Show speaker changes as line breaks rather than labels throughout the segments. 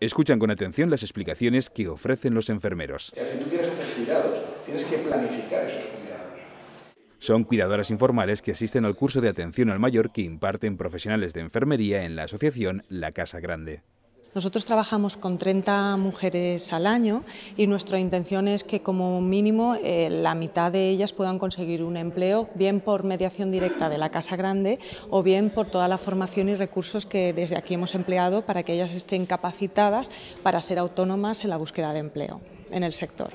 Escuchan con atención las explicaciones que ofrecen los enfermeros. Si tú quieres hacer cuidados, tienes que planificar esos cuidados. Son cuidadoras informales que asisten al curso de atención al mayor que imparten profesionales de enfermería en la asociación La Casa Grande.
Nosotros trabajamos con 30 mujeres al año y nuestra intención es que como mínimo eh, la mitad de ellas puedan conseguir un empleo, bien por mediación directa de la Casa Grande o bien por toda la formación y recursos que desde aquí hemos empleado para que ellas estén capacitadas para ser autónomas en la búsqueda de empleo en el sector.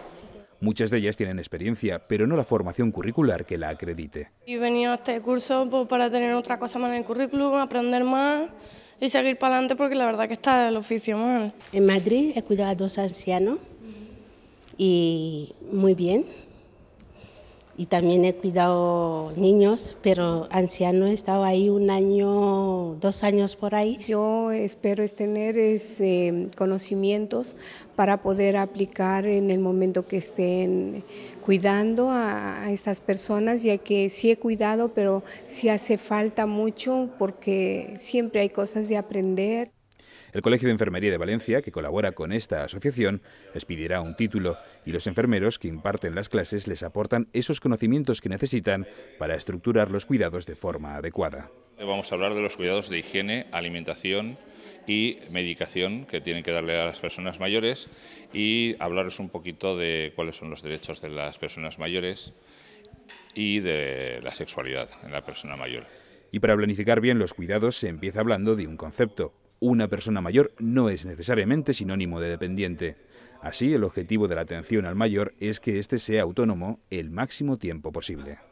Muchas de ellas tienen experiencia, pero no la formación curricular que la acredite.
he venido a este curso pues, para tener otra cosa más en el currículum, aprender más y seguir para adelante porque la verdad que
está el oficio mal. En Madrid he cuidado a dos ancianos y muy bien y también he cuidado niños, pero anciano he estado ahí un año, dos años por ahí. Yo espero es
tener ese eh, conocimientos para poder aplicar en el momento que estén cuidando a, estas personas, ya que sí he cuidado, pero sí hace falta mucho porque siempre hay cosas de aprender.
El Colegio de Enfermería de Valencia, que colabora con esta asociación, les pedirá un título y los enfermeros que imparten las clases les aportan esos conocimientos que necesitan para estructurar los cuidados de forma adecuada.
Vamos a hablar de los cuidados de higiene, alimentación, y medicación que tienen que darle a las personas mayores y hablaros un poquito de cuáles son los derechos de las personas mayores y de la sexualidad en la
persona mayor. Y para planificar bien los cuidados se empieza hablando de un concepto, una persona mayor no es necesariamente sinónimo de dependiente. Así, el objetivo de la atención al mayor es que éste sea autónomo el máximo tiempo posible.